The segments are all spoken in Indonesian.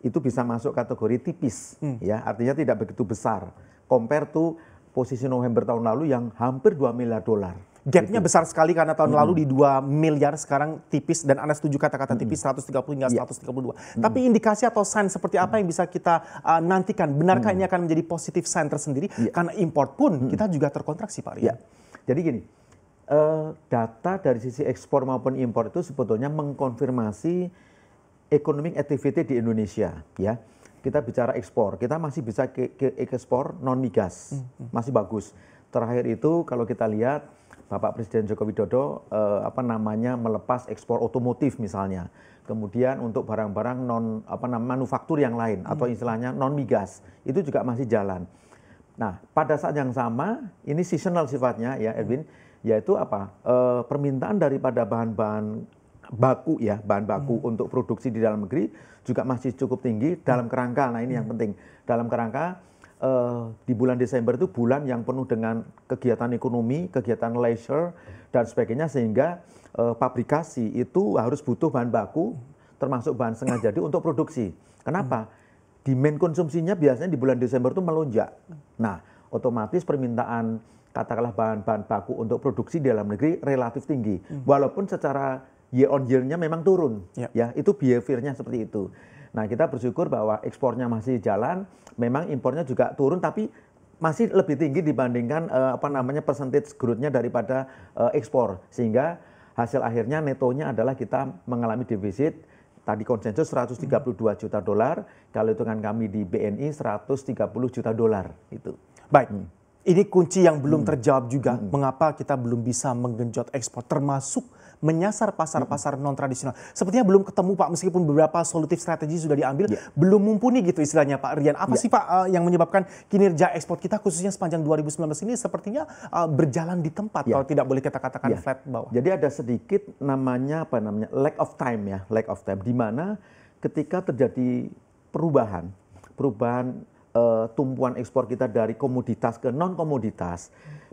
itu bisa masuk kategori tipis hmm. ya artinya tidak begitu besar compare to posisi November tahun lalu yang hampir 2 miliar dolar Gapnya gitu. besar sekali karena tahun hmm lalu di 2 miliar sekarang tipis dan Anda setuju kata-kata hmm. tipis hmm 130 hingga yeah. Iya. 132. hmm Tapi indikasi atau sign seperti apa hmm yang bisa kita uh, nantikan? Benarkah hmm ini akan menjadi positif sign tersendiri? Yeah. Karena import pun hmm kita juga terkontraksi Pak Rian. Yeah. Jadi gini, uh, data dari sisi ekspor maupun impor itu sebetulnya mengkonfirmasi economic activity di Indonesia ya kita bicara ekspor kita masih bisa ke, ke ekspor non migas hmm, hmm. masih bagus terakhir itu kalau kita lihat Bapak Presiden Joko Widodo eh, apa namanya melepas ekspor otomotif misalnya. Kemudian untuk barang-barang non apa namanya manufaktur yang lain hmm. atau istilahnya non migas itu juga masih jalan. Nah, pada saat yang sama ini seasonal sifatnya ya Edwin, hmm. yaitu apa? Eh, permintaan daripada bahan-bahan baku ya bahan baku hmm. untuk produksi di dalam negeri juga masih cukup tinggi dalam hmm. kerangka nah ini hmm. yang penting dalam kerangka uh, di bulan Desember itu bulan yang penuh dengan kegiatan ekonomi kegiatan leisure dan sebagainya sehingga uh, pabrikasi itu harus butuh bahan baku termasuk bahan sengaja jadi untuk produksi kenapa hmm. demand konsumsinya biasanya di bulan Desember itu melonjak nah otomatis permintaan katakanlah bahan-bahan baku untuk produksi di dalam negeri relatif tinggi. Hmm. Walaupun secara year on year-nya memang turun. Ya. ya, itu behavior-nya seperti itu. Nah, kita bersyukur bahwa ekspornya masih jalan, memang impornya juga turun tapi masih lebih tinggi dibandingkan uh, apa namanya percentage growth-nya daripada uh, ekspor. Sehingga hasil akhirnya netonya adalah kita mengalami defisit tadi konsensus 132 juta dolar, kalau hitungan kami di BNI 130 juta dolar itu. Baik. Hmm. Ini kunci yang belum hmm. terjawab juga. Hmm. Mengapa kita belum bisa menggenjot ekspor, termasuk menyasar pasar-pasar hmm. non tradisional? Sepertinya belum ketemu Pak, meskipun beberapa solutif strategi sudah diambil, yeah. belum mumpuni gitu istilahnya Pak Rian. Apa yeah. sih Pak uh, yang menyebabkan kinerja ekspor kita khususnya sepanjang 2019 ini sepertinya uh, berjalan di tempat yeah. kalau tidak boleh kita katakan yeah. flat bawah. Jadi ada sedikit namanya apa namanya lack of time ya, lack of time. Di mana ketika terjadi perubahan, perubahan uh, tumpuan ekspor kita dari komoditas ke non komoditas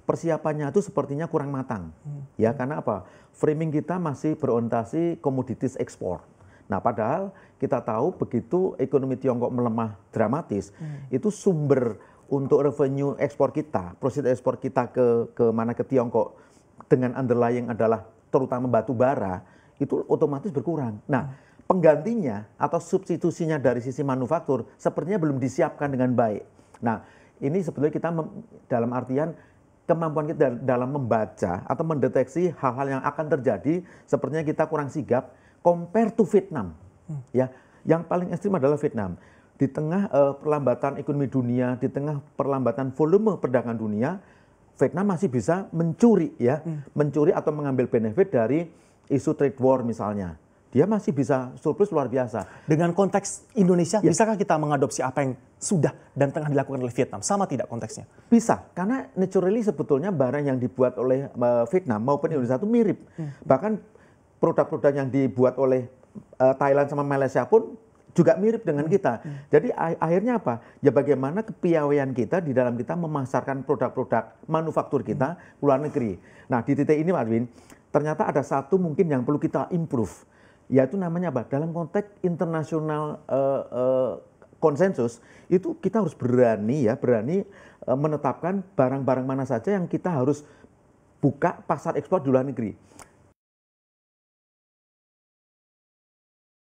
persiapannya itu sepertinya kurang matang hmm. ya karena apa framing kita masih berorientasi komoditis ekspor nah padahal kita tahu begitu ekonomi Tiongkok melemah dramatis hmm. itu sumber untuk revenue ekspor kita proses ekspor kita ke ke mana ke Tiongkok dengan underlying adalah terutama batu bara itu otomatis berkurang nah hmm penggantinya atau substitusinya dari sisi manufaktur sepertinya belum disiapkan dengan baik. Nah, ini sebetulnya kita dalam artian kemampuan kita dalam membaca atau mendeteksi hal-hal yang akan terjadi sepertinya kita kurang sigap compare to Vietnam. Hmm. Ya, yang paling ekstrim adalah Vietnam. Di tengah uh, perlambatan ekonomi dunia, di tengah perlambatan volume perdagangan dunia, Vietnam masih bisa mencuri ya, hmm. mencuri atau mengambil benefit dari isu trade war misalnya dia masih bisa surplus luar biasa. Dengan konteks Indonesia, ya. bisakah kita mengadopsi apa yang sudah dan tengah dilakukan oleh Vietnam? Sama tidak konteksnya? Bisa, karena naturally sebetulnya barang yang dibuat oleh eh, Vietnam maupun Indonesia itu mirip. Hmm. Bahkan produk-produk yang dibuat oleh eh, Thailand sama Malaysia pun juga mirip dengan hmm. kita. Hmm. Jadi akhirnya apa? Ya bagaimana kepiawaian kita di dalam kita memasarkan produk-produk manufaktur kita hmm. ke luar negeri. Nah di titik ini Pak ternyata ada satu mungkin yang perlu kita improve yaitu namanya apa? Dalam konteks internasional uh, uh, konsensus itu kita harus berani ya, berani uh, menetapkan barang-barang mana saja yang kita harus buka pasar ekspor di luar negeri.